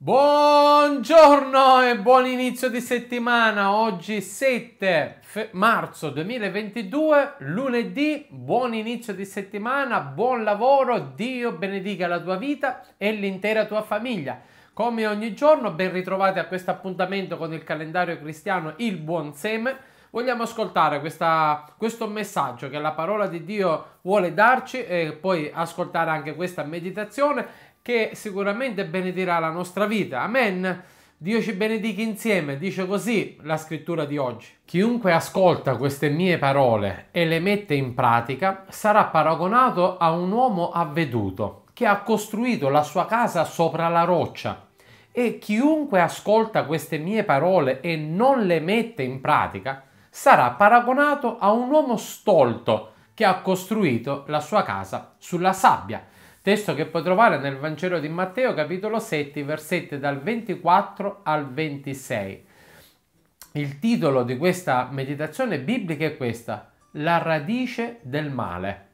Buongiorno e buon inizio di settimana. Oggi 7 marzo 2022, lunedì. Buon inizio di settimana, buon lavoro. Dio benedica la tua vita e l'intera tua famiglia. Come ogni giorno, ben ritrovati a questo appuntamento con il calendario cristiano Il Buon Seme Vogliamo ascoltare questa, questo messaggio che la parola di Dio vuole darci e poi ascoltare anche questa meditazione che sicuramente benedirà la nostra vita. Amen. Dio ci benedichi insieme, dice così la scrittura di oggi. Chiunque ascolta queste mie parole e le mette in pratica sarà paragonato a un uomo avveduto che ha costruito la sua casa sopra la roccia. E chiunque ascolta queste mie parole e non le mette in pratica sarà paragonato a un uomo stolto che ha costruito la sua casa sulla sabbia. Testo che puoi trovare nel Vangelo di Matteo, capitolo 7, versetti dal 24 al 26. Il titolo di questa meditazione biblica è questa, la radice del male.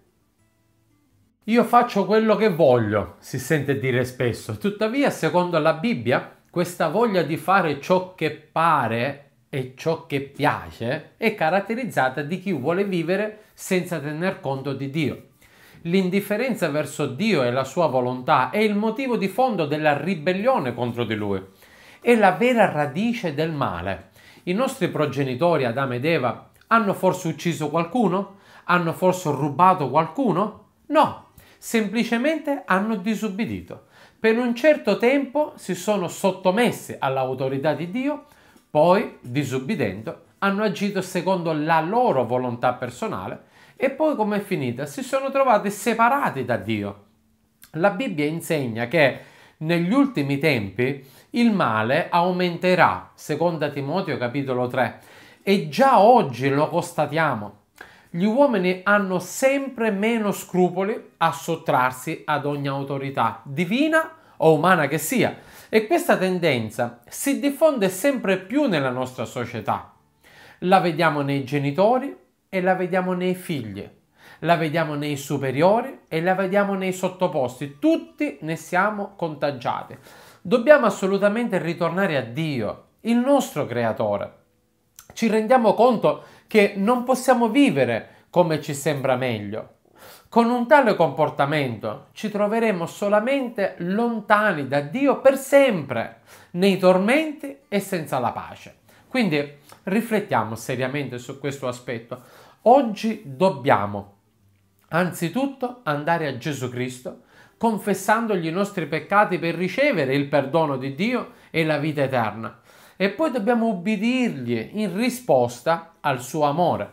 Io faccio quello che voglio, si sente dire spesso. Tuttavia, secondo la Bibbia, questa voglia di fare ciò che pare e ciò che piace è caratterizzata di chi vuole vivere senza tener conto di Dio. L'indifferenza verso Dio e la sua volontà è il motivo di fondo della ribellione contro di lui. È la vera radice del male. I nostri progenitori Adamo ed Eva hanno forse ucciso qualcuno? Hanno forse rubato qualcuno? No, semplicemente hanno disubbidito. Per un certo tempo si sono sottomessi all'autorità di Dio poi, disubbidendo, hanno agito secondo la loro volontà personale e poi com'è finita? Si sono trovati separati da Dio. La Bibbia insegna che negli ultimi tempi il male aumenterà, secondo Timoteo capitolo 3, e già oggi lo constatiamo. Gli uomini hanno sempre meno scrupoli a sottrarsi ad ogni autorità divina o umana che sia, e questa tendenza si diffonde sempre più nella nostra società. La vediamo nei genitori e la vediamo nei figli, la vediamo nei superiori e la vediamo nei sottoposti, tutti ne siamo contagiati. Dobbiamo assolutamente ritornare a Dio, il nostro creatore. Ci rendiamo conto che non possiamo vivere come ci sembra meglio, con un tale comportamento ci troveremo solamente lontani da Dio per sempre, nei tormenti e senza la pace. Quindi riflettiamo seriamente su questo aspetto. Oggi dobbiamo anzitutto andare a Gesù Cristo confessandogli i nostri peccati per ricevere il perdono di Dio e la vita eterna. E poi dobbiamo ubbidirgli in risposta al suo amore.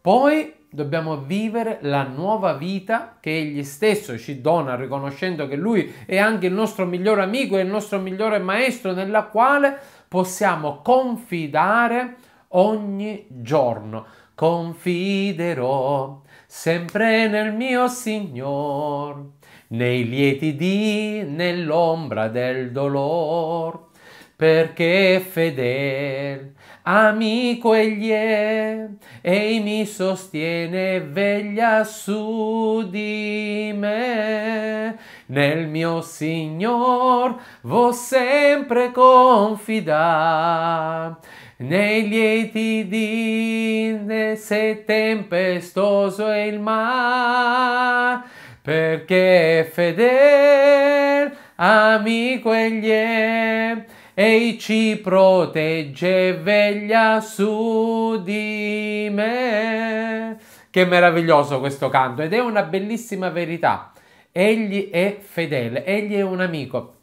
Poi dobbiamo vivere la nuova vita che Egli stesso ci dona, riconoscendo che Lui è anche il nostro migliore amico e il nostro migliore maestro, nella quale possiamo confidare ogni giorno. Confiderò sempre nel mio Signore, nei lieti dì, nell'ombra del dolor, perché è fedele Amico egli è, ei mi sostiene, veglia su di me. Nel mio Signor vo sempre confida. Nei lieti di se tempestoso è il mare, perché è fedele, amico egli è Ei ci protegge e veglia su di me. Che meraviglioso questo canto ed è una bellissima verità. Egli è fedele, egli è un amico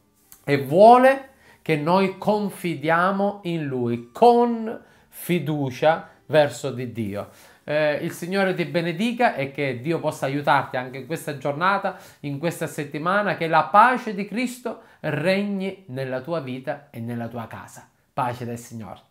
e vuole che noi confidiamo in lui con fiducia verso di Dio. Eh, il Signore ti benedica e che Dio possa aiutarti anche in questa giornata, in questa settimana, che la pace di Cristo regni nella tua vita e nella tua casa. Pace del Signore.